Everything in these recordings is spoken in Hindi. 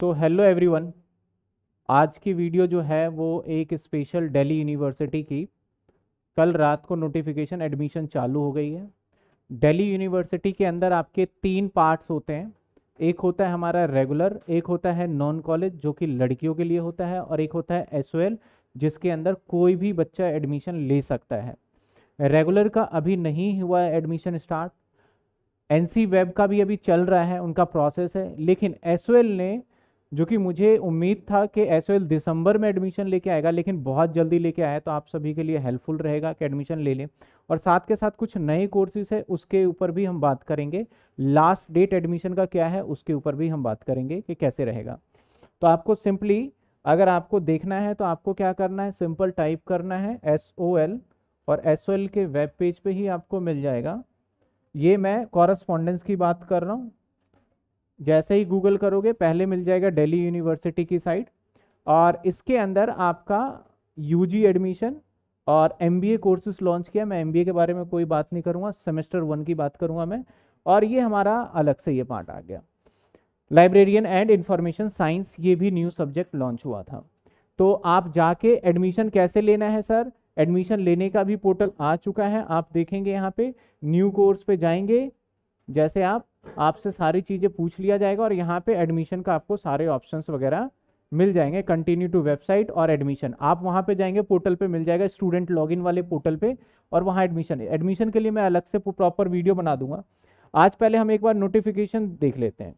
तो हेलो एवरीवन आज की वीडियो जो है वो एक स्पेशल दिल्ली यूनिवर्सिटी की कल रात को नोटिफिकेशन एडमिशन चालू हो गई है दिल्ली यूनिवर्सिटी के अंदर आपके तीन पार्ट्स होते हैं एक होता है हमारा रेगुलर एक होता है नॉन कॉलेज जो कि लड़कियों के लिए होता है और एक होता है एस जिसके अंदर कोई भी बच्चा एडमिशन ले सकता है रेगुलर का अभी नहीं हुआ एडमिशन स्टार्ट एन वेब का भी अभी चल रहा है उनका प्रोसेस है लेकिन एस ने जो कि मुझे उम्मीद था कि एस दिसंबर में एडमिशन लेके आएगा लेकिन बहुत जल्दी लेके आया तो आप सभी के लिए हेल्पफुल रहेगा कि एडमिशन ले लें और साथ के साथ कुछ नए कोर्सेज है उसके ऊपर भी हम बात करेंगे लास्ट डेट एडमिशन का क्या है उसके ऊपर भी हम बात करेंगे कि कैसे रहेगा तो आपको सिंपली अगर आपको देखना है तो आपको क्या करना है सिंपल टाइप करना है एस और एस के वेब पेज पे ही आपको मिल जाएगा ये मैं कॉरस्पॉन्डेंस की बात कर रहा हूँ जैसे ही गूगल करोगे पहले मिल जाएगा दिल्ली यूनिवर्सिटी की साइट और इसके अंदर आपका यूजी एडमिशन और एमबीए कोर्सेज लॉन्च किया मैं एमबीए के बारे में कोई बात नहीं करूँगा सेमेस्टर वन की बात करूँगा मैं और ये हमारा अलग से ये पार्ट आ गया लाइब्रेरियन एंड इन्फॉर्मेशन साइंस ये भी न्यू सब्जेक्ट लॉन्च हुआ था तो आप जाके एडमिशन कैसे लेना है सर एडमिशन लेने का भी पोर्टल आ चुका है आप देखेंगे यहाँ पे न्यू कोर्स पे जाएंगे जैसे आप आपसे सारी चीज़ें पूछ लिया जाएगा और यहाँ पे एडमिशन का आपको सारे ऑप्शंस वगैरह मिल जाएंगे कंटिन्यू टू वेबसाइट और एडमिशन आप वहाँ पे जाएंगे पोर्टल पे मिल जाएगा स्टूडेंट लॉगिन वाले पोर्टल पे और वहाँ एडमिशन एडमिशन के लिए मैं अलग से प्रॉपर वीडियो बना दूंगा आज पहले हम एक बार नोटिफिकेशन देख लेते हैं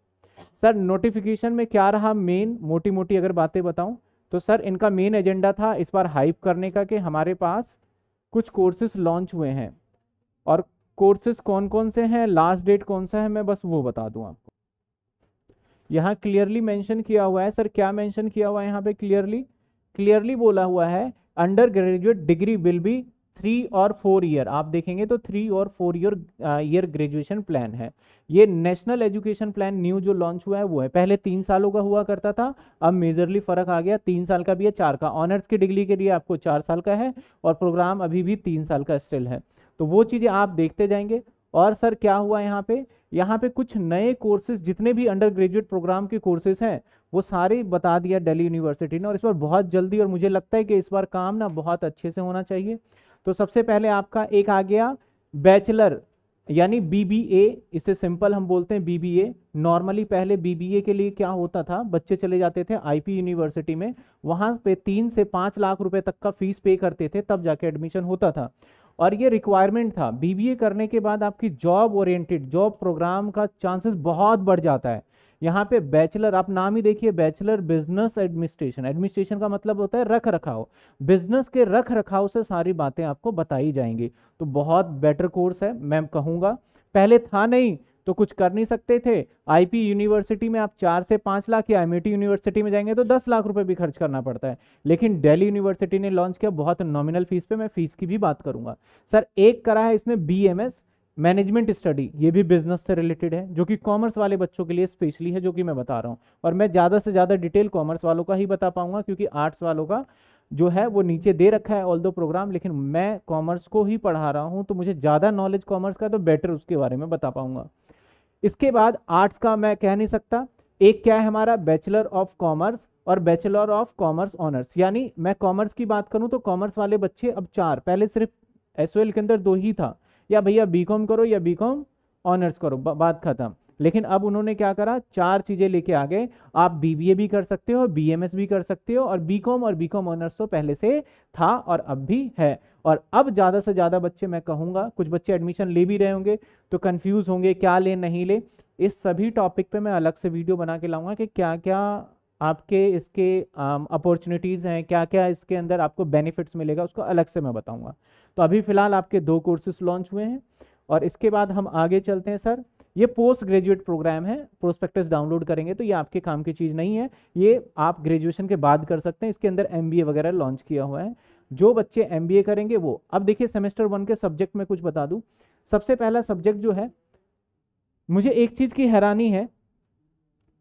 सर नोटिफिकेशन में क्या रहा मेन मोटी मोटी अगर बातें बताऊँ तो सर इनका मेन एजेंडा था इस बार हाइप करने का कि हमारे पास कुछ कोर्सेज लॉन्च हुए हैं और कोर्सेज कौन कौन से हैं लास्ट डेट कौन सा है मैं बस वो बता दूं आपको यहाँ क्लियरली मेंशन किया हुआ है सर क्या मेंशन किया हुआ है यहाँ पे क्लियरली क्लियरली बोला हुआ है undergraduate degree will be three और फोर ईयर आप देखेंगे तो थ्री और four year year graduation plan है ये नेशनल एजुकेशन प्लान न्यू जो लॉन्च हुआ है वो है पहले तीन सालों का हुआ करता था अब मेजरली फर्क आ गया तीन साल का भी है चार का ऑनर्स की डिग्री के लिए आपको चार साल का है और प्रोग्राम अभी भी तीन साल का स्टिल है तो वो चीज़ें आप देखते जाएंगे और सर क्या हुआ यहाँ पे यहाँ पे कुछ नए कोर्सेज जितने भी अंडर ग्रेजुएट प्रोग्राम के कोर्सेज हैं वो सारे बता दिया दिल्ली यूनिवर्सिटी ने और इस बार बहुत जल्दी और मुझे लगता है कि इस बार काम ना बहुत अच्छे से होना चाहिए तो सबसे पहले आपका एक आ गया बैचलर यानी बीबीए इसे सिंपल हम बोलते हैं बीबीए नॉर्मली पहले बीबीए के लिए क्या होता था बच्चे चले जाते थे आईपी यूनिवर्सिटी में वहाँ पे तीन से पाँच लाख रुपए तक का फीस पे करते थे तब जाके एडमिशन होता था और ये रिक्वायरमेंट था बीबीए करने के बाद आपकी जॉब ओरिएंटेड जॉब प्रोग्राम का चांसेस बहुत बढ़ जाता है यहाँ पे बैचलर आप नाम ही देखिए बैचलर बिजनेस एडमिनिस्ट्रेशन एडमिनिस्ट्रेशन का मतलब होता है रख रखाव बिजनेस के रख रखाव से सारी बातें आपको बताई जाएंगी तो बहुत बेटर कोर्स है मैं कहूँगा पहले था नहीं तो कुछ कर नहीं सकते थे आईपी यूनिवर्सिटी में आप चार से पाँच लाख या एमईटी यूनिवर्सिटी में जाएंगे तो दस लाख रुपए भी खर्च करना पड़ता है लेकिन दिल्ली यूनिवर्सिटी ने लॉन्च किया बहुत नॉमिनल फीस पे मैं फीस की भी बात करूंगा सर एक करा है इसने बीएमएस मैनेजमेंट स्टडी ये भी बिजनेस से रिलेटेड है जो कि कॉमर्स वाले बच्चों के लिए स्पेशली है जो कि मैं बता रहा हूँ और मैं ज़्यादा से ज़्यादा डिटेल कॉमर्स वालों का ही बता पाऊँगा क्योंकि आर्ट्स वालों का जो है वो नीचे दे रखा है ऑल दो प्रोग्राम लेकिन मैं कॉमर्स को ही पढ़ा रहा हूँ तो मुझे ज़्यादा नॉलेज कॉमर्स का तो बेटर उसके बारे में बता पाऊँगा इसके बाद आर्ट्स का मैं कह नहीं सकता एक क्या है हमारा बैचलर ऑफ कॉमर्स और बैचलर ऑफ कॉमर्स ऑनर्स यानी मैं कॉमर्स की बात करूँ तो कॉमर्स वाले बच्चे अब चार पहले सिर्फ एस के अंदर दो ही था या भैया कॉम करो या कॉम ऑनर्स करो बात खत्म लेकिन अब उन्होंने क्या करा चार चीज़ें लेके आ गए आप बीबीए भी कर सकते हो बीएमएस भी कर सकते हो और बीकॉम और बीकॉम ऑनर्स तो पहले से था और अब भी है और अब ज़्यादा से ज़्यादा बच्चे मैं कहूँगा कुछ बच्चे एडमिशन ले भी रहे होंगे तो कन्फ्यूज़ होंगे क्या ले नहीं ले इस सभी टॉपिक पे मैं अलग से वीडियो बना के लाऊंगा कि क्या क्या आपके इसके अपॉर्चुनिटीज़ um, हैं क्या क्या इसके अंदर आपको बेनिफिट्स मिलेगा उसको अलग से मैं बताऊँगा तो अभी फिलहाल आपके दो कोर्सेस लॉन्च हुए हैं और इसके बाद हम आगे चलते हैं सर ये पोस्ट ग्रेजुएट प्रोग्राम है प्रोस्पेक्टस डाउनलोड करेंगे तो ये आपके काम की चीज़ नहीं है ये आप ग्रेजुएशन के बाद कर सकते हैं इसके अंदर एम वगैरह लॉन्च किया हुआ है जो बच्चे एम करेंगे वो अब देखिए सेमेस्टर वन के सब्जेक्ट में कुछ बता दूँ सबसे पहला सब्जेक्ट जो है मुझे एक चीज़ की हैरानी है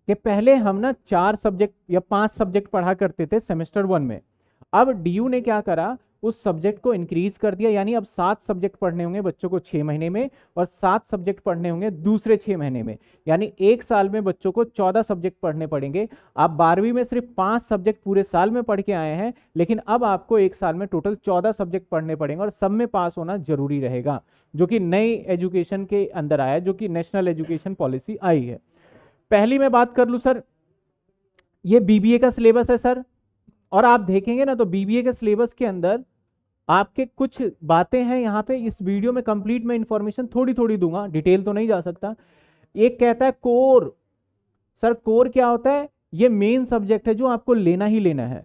कि पहले हम ना चार सब्जेक्ट या पांच सब्जेक्ट पढ़ा करते थे सेमेस्टर वन में अब डीयू ने क्या करा उस सब्जेक्ट को इंक्रीज कर दिया यानी अब सात सब्जेक्ट पढ़ने होंगे बच्चों को छः महीने में और सात सब्जेक्ट पढ़ने होंगे दूसरे छः महीने में यानी एक साल में बच्चों को चौदह सब्जेक्ट पढ़ने पड़ेंगे आप बारहवीं में सिर्फ पाँच सब्जेक्ट पूरे साल में पढ़ के आए हैं लेकिन अब आपको एक साल में टोटल चौदह सब्जेक्ट पढ़ने पड़ेंगे और सब में पास होना जरूरी रहेगा जो कि नई एजुकेशन के अंदर आया जो कि नेशनल एजुकेशन पॉलिसी आई है पहली मैं बात कर लूँ सर ये बीबीए का सिलेबस है सर और आप देखेंगे ना तो बीबीए के सिलेबस के अंदर आपके कुछ बातें हैं यहाँ पे इस वीडियो में कंप्लीट में इंफॉर्मेशन थोड़ी थोड़ी दूंगा डिटेल तो नहीं जा सकता एक कहता है कोर सर कोर क्या होता है ये मेन सब्जेक्ट है जो आपको लेना ही लेना है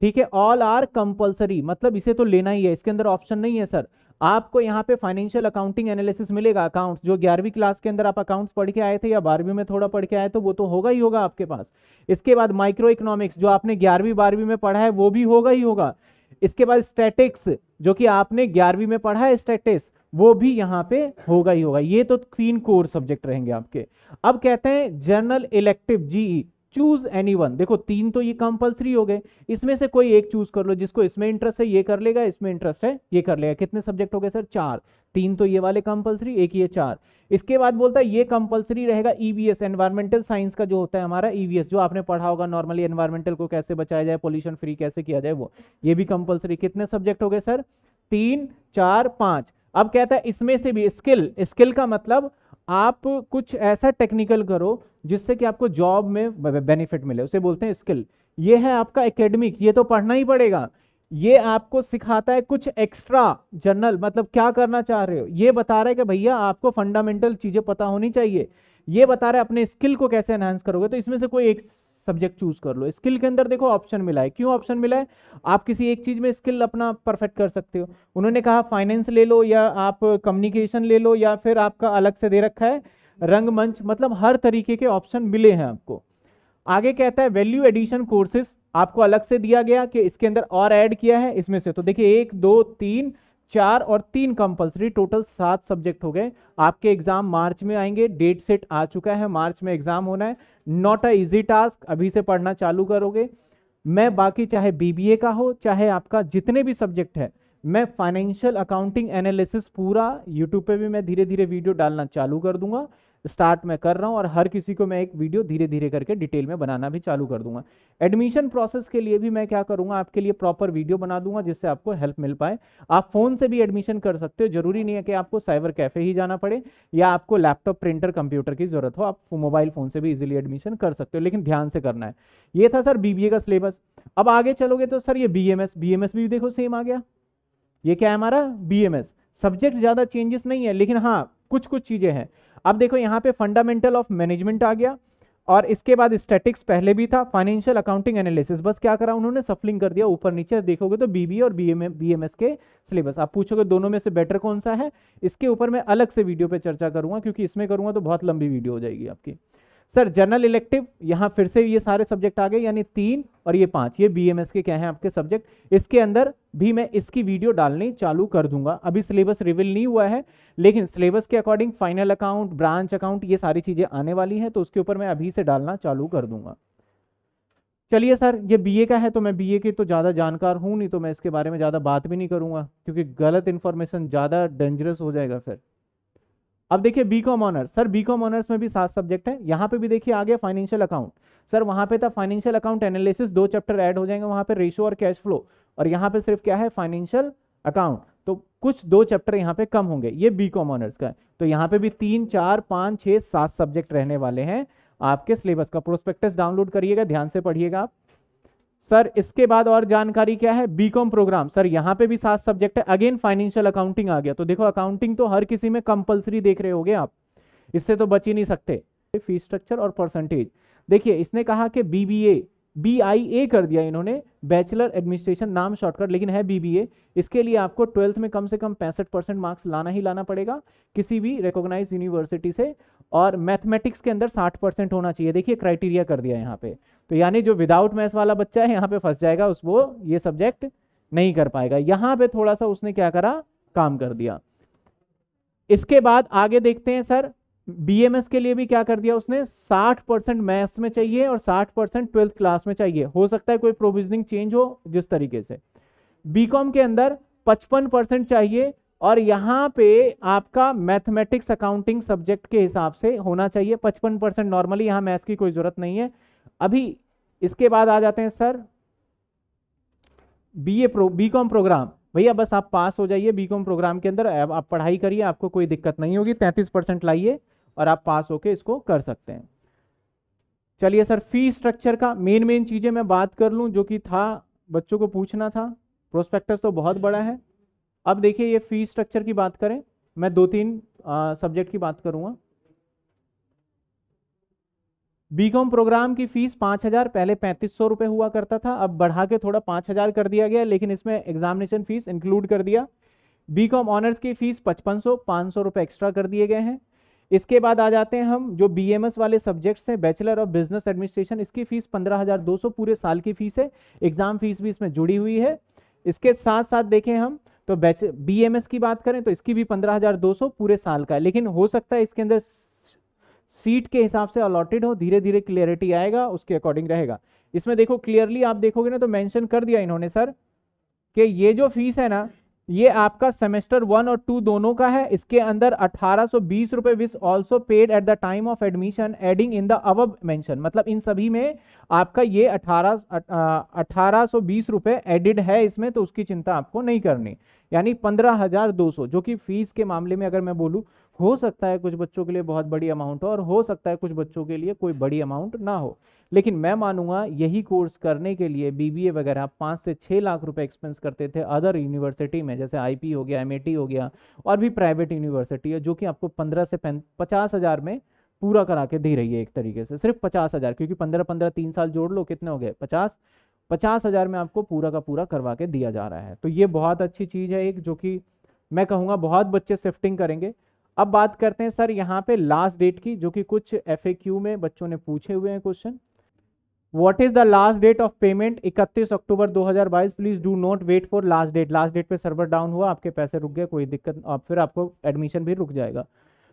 ठीक है ऑल आर कंपलसरी मतलब इसे तो लेना ही है इसके अंदर ऑप्शन नहीं है सर आपको यहाँ पे फाइनेंशियल अकाउंटिंग एनालिसिस मिलेगा अकाउंट्स जो ग्यारहवीं क्लास के अंदर आप अकाउंट्स पढ़ के आए थे या बारहवीं में थोड़ा पढ़ के आए तो वो तो होगा ही होगा आपके पास इसके बाद माइक्रो इकोनॉमिक्स जो आपने ग्यारहवीं बारहवीं में पढ़ा है वो भी होगा ही होगा इसके बाद स्टैटिक्स जो कि आपने ग्यारहवीं में पढ़ा है स्टैटिक्स वो भी यहाँ पे होगा ही होगा ये तो तीन कोर सब्जेक्ट रहेंगे आपके अब कहते हैं general elective GE choose any one देखो तीन तो ये कंपल्सरी हो गए इसमें से कोई एक चूज कर लो जिसको इसमें इंटरेस्ट है ये कर लेगा इसमें इंटरेस्ट है ये कर लेगा कितने सब्जेक्ट हो गए सर चार तीन तो ये वाले कंपलसरी एक ये चार इसके बाद बोलता है ये कंपलसरी रहेगा ईवीएस एनवायरमेंटल साइंस का जो होता है हमारा ईवीएस e जो आपने पढ़ा होगा नॉर्मली एनवायरमेंटल को कैसे बचाया जाए पोल्यूशन फ्री कैसे किया जाए वो ये भी कंपलसरी कितने सब्जेक्ट हो गए सर तीन चार पांच अब कहता है इसमें से भी स्किल स्किल का मतलब आप कुछ ऐसा टेक्निकल करो जिससे कि आपको जॉब में बेनिफिट मिले उसे बोलते हैं स्किल ये है आपका एकेडमिक ये तो पढ़ना ही पड़ेगा ये आपको सिखाता है कुछ एक्स्ट्रा जनरल मतलब क्या करना चाह रहे हो ये बता रहा है कि भैया आपको फंडामेंटल चीज़ें पता होनी चाहिए ये बता रहा है अपने स्किल को कैसे एनहांस करोगे तो इसमें से कोई एक सब्जेक्ट चूज कर लो स्किल के अंदर देखो ऑप्शन मिला है क्यों ऑप्शन मिला है आप किसी एक चीज़ में स्किल अपना परफेक्ट कर सकते हो उन्होंने कहा फाइनेंस ले लो या आप कम्युनिकेशन ले लो या फिर आपका अलग से दे रखा है रंगमंच मतलब हर तरीके के ऑप्शन मिले हैं आपको आगे कहता है वैल्यू एडिशन कोर्सेज आपको अलग से दिया गया कि इसके अंदर और ऐड किया है इसमें से तो देखिए एक दो तीन चार और तीन कंपलसरी टोटल सात सब्जेक्ट हो गए आपके एग्जाम मार्च में आएंगे डेट सेट आ चुका है मार्च में एग्जाम होना है नॉट अ इजी टास्क अभी से पढ़ना चालू करोगे मैं बाकी चाहे बीबीए का हो चाहे आपका जितने भी सब्जेक्ट है मैं फाइनेंशियल अकाउंटिंग एनालिसिस पूरा यूट्यूब पे भी मैं धीरे धीरे वीडियो डालना चालू कर दूंगा स्टार्ट में कर रहा हूँ और हर किसी को मैं एक वीडियो धीरे धीरे करके डिटेल में बनाना भी चालू कर दूंगा एडमिशन प्रोसेस के लिए भी मैं क्या करूँगा आपके लिए प्रॉपर वीडियो बना दूंगा जिससे आपको हेल्प मिल पाए आप फ़ोन से भी एडमिशन कर सकते हो जरूरी नहीं है कि आपको साइबर कैफ़े ही जाना पड़े या आपको लैपटॉप प्रिंटर कंप्यूटर की ज़रूरत हो आप मोबाइल फ़ोन से भी इजिली एडमिशन कर सकते हो लेकिन ध्यान से करना है ये था सर बी का सिलेबस अब आगे चलोगे तो सर ये बी एम भी देखो सेम आ गया ये क्या है हमारा बी सब्जेक्ट ज़्यादा चेंजेस नहीं है लेकिन हाँ कुछ कुछ चीज़ें हैं अब देखो यहाँ पे फंडामेंटल ऑफ मैनेजमेंट आ गया और इसके बाद स्टैटिक्स पहले भी था फाइनेंशियल अकाउंटिंग एनालिसिस बस क्या करा उन्होंने सफलिंग कर दिया ऊपर नीचे देखोगे तो बीबी और बीएमएस के सिलेबस आप पूछोगे दोनों में से बेटर कौन सा है इसके ऊपर मैं अलग से वीडियो पे चर्चा करूंगा क्योंकि इसमें करूंगा तो बहुत लंबी वीडियो हो जाएगी आपकी सर जनरल इलेक्टिव यहाँ फिर से ये सारे सब्जेक्ट आ गए यानी तीन और ये पांच ये बीएमएस के क्या हैं आपके सब्जेक्ट इसके अंदर भी मैं इसकी वीडियो डालनी चालू कर दूंगा अभी सिलेबस रिविल नहीं हुआ है लेकिन सिलेबस के according final account branch account ये सारी चीज़ें आने वाली हैं तो उसके ऊपर मैं अभी से डालना चालू कर दूंगा चलिए सर ये बीए का है तो मैं बीए के तो ज़्यादा जानकार हूँ नहीं तो मैं इसके बारे में ज़्यादा बात भी नहीं करूँगा क्योंकि गलत इन्फॉर्मेशन ज़्यादा डेंजरस हो जाएगा फिर अब देखिए B com honours sir B com honours में भी सात सब्जेक्ट है यहाँ पे भी देखिए आ गया फाइनेंशियल अकाउंट सर वहाँ पे था फाइनेंशियल अकाउंट एनालिसिस दो चैप्टर ऐड हो जाएंगे वहाँ पे रेशो और कैश फ्लो और यहाँ पे सिर्फ क्या है फाइनेंशियल अकाउंट तो कुछ दो चैप्टर यहाँ पे कम होंगे ये बी कॉम ऑनर्स का है तो यहाँ पे भी तीन चार पाँच छः सात सब्जेक्ट रहने वाले हैं आपके सिलेबस का प्रोस्पेक्टस डाउनलोड करिएगा ध्यान से पढ़िएगा आप सर इसके बाद और जानकारी क्या है बीकॉम प्रोग्राम सर यहाँ पे भी सात सब्जेक्ट है अगेन फाइनेंशियल अकाउंटिंग आ गया तो देखो अकाउंटिंग तो हर किसी में कंपलसरी देख रहे होगे आप इससे तो बच ही नहीं सकते फीस स्ट्रक्चर और परसेंटेज देखिए इसने कहा कि बीबीए बीआईए कर दिया इन्होंने बैचलर एडमिनिस्ट्रेशन नाम शॉर्टकट लेकिन है बीबीए इसके लिए आपको ट्वेल्थ में कम से कम पैंसठ परसेंट मार्क्स लाना ही लाना पड़ेगा किसी भी रिकोगनाइज यूनिवर्सिटी से और मैथमेटिक्स के अंदर साठ परसेंट होना चाहिए देखिए क्राइटेरिया कर दिया यहाँ पे तो यानी जो विदाउट मैथ्स वाला बच्चा है यहाँ पे फंस जाएगा उस वो ये सब्जेक्ट नहीं कर पाएगा यहाँ पे थोड़ा सा उसने क्या करा काम कर दिया इसके बाद आगे देखते हैं सर बीएमएस के लिए भी क्या कर दिया उसने 60 परसेंट मैथ्स में चाहिए और 60 परसेंट ट्वेल्थ क्लास में चाहिए हो सकता है कोई प्रोविजनिंग चेंज हो जिस तरीके से बीकॉम के अंदर 55 परसेंट चाहिए और यहाँ पे आपका मैथमेटिक्स अकाउंटिंग सब्जेक्ट के हिसाब से होना चाहिए 55 परसेंट नॉर्मली यहाँ मैथ्स की कोई ज़रूरत नहीं है अभी इसके बाद आ जाते हैं sir B A pro B com programme भैया बस आप पास हो जाइए बी कॉम प्रोग्राम के अंदर आप पढ़ाई करिए आपको कोई दिक्कत नहीं होगी तैंतीस परसेंट लाइए और आप पास होके इसको कर सकते हैं चलिए सर फी स्ट्रक्चर का मेन मेन चीज़ें मैं बात कर लूँ जो कि था बच्चों को पूछना था प्रोस्पेक्टस तो बहुत बड़ा है अब देखिए ये फी स्ट्रक्चर की बात करें मैं दो तीन सब्जेक्ट की बात करूँगा बीकॉम प्रोग्राम की फीस पाँच हज़ार पहले पैंतीस सौ रुपये हुआ करता था अब बढ़ा के थोड़ा पाँच हज़ार कर दिया गया लेकिन इसमें एग्जामिनेशन फीस इंक्लूड कर दिया बीकॉम ऑनर्स की फीस पचपन सौ पाँच सौ रुपये एक्स्ट्रा कर दिए गए हैं इसके बाद आ जाते हैं हम जो बीएमएस वाले सब्जेक्ट्स हैं बैचलर ऑफ बिजनेस एडमिनिस्ट्रेशन इसकी फीस पंद्रह हज़ार दो सौ पूरे साल की फीस है एग्ज़ाम फीस भी इसमें जुड़ी हुई है इसके साथ साथ देखें हम तो बैच एस की बात करें तो इसकी भी पंद्रह हज़ार दो सौ पूरे साल का है लेकिन हो सकता है इसके अंदर सीट के हिसाब से अलॉटेड हो धीरे धीरे क्लियरिटी आएगा उसके अकॉर्डिंग रहेगा इसमें देखो क्लियरली आप देखोगे ना तो मैंशन कर दिया इन्होंने सर कि ये जो फीस है ना ये आपका सेमेस्टर वन और टू दोनों का है इसके अंदर अठारह सौ बीस रुपए with also paid at the time of admission adding in the above mention मतलब इन सभी में आपका ये अठारह अठारह सौ बीस रुपए एडिड है इसमें तो उसकी चिंता आपको नहीं करनी यानी पंद्रह हजार दो सौ जो कि फीस के मामले में अगर मैं बोलूँ हो सकता है कुछ बच्चों के लिए बहुत बड़ी अमाउंट हो और हो सकता है कुछ बच्चों के लिए कोई बड़ी अमाउंट ना हो लेकिन मैं मानूंगा यही कोर्स करने के लिए बीबीए वगैरह पाँच से छः लाख रुपए एक्सपेंस करते थे अदर यूनिवर्सिटी में जैसे आईपी हो गया एमएटी हो गया और भी प्राइवेट यूनिवर्सिटी है जो कि आपको पंद्रह से पचास हज़ार में पूरा करा के दे रही है एक तरीके से सिर्फ पचास हज़ार क्योंकि पंद्रह पंद्रह तीन साल जोड़ लो कितने हो गए पचास पचास हज़ार में आपको पूरा का पूरा करवा के दिया जा रहा है तो ये बहुत अच्छी चीज़ है एक जो कि मैं कहूँगा बहुत बच्चे शिफ्टिंग करेंगे अब बात करते हैं सर यहाँ पे लास्ट डेट की जो कि कुछ एफ में बच्चों ने पूछे हुए हैं question what is the last date of payment 31 October 2022 please do not wait for last date last date पे सर्वर डाउन हुआ आपके पैसे रुक गए कोई दिक्कत आप फिर आपको एडमिशन भी रुक जाएगा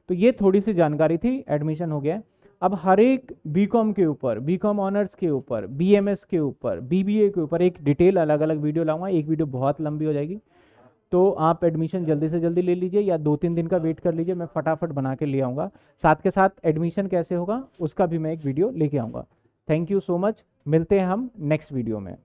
तो ये थोड़ी सी जानकारी थी एडमिशन हो गया अब हर एक बी के ऊपर बी ऑनर्स के ऊपर बी के ऊपर बी के ऊपर एक डिटेल अलग अलग वीडियो लाऊंगा एक वीडियो बहुत लंबी हो जाएगी तो आप एडमिशन जल्दी से जल्दी ले लीजिए या दो तीन दिन का वेट कर लीजिए मैं फटाफट बना के ले आऊँगा साथ के साथ एडमिशन कैसे होगा उसका भी मैं एक वीडियो लेके आऊँगा थैंक यू सो मच मिलते हैं हम नेक्स्ट वीडियो में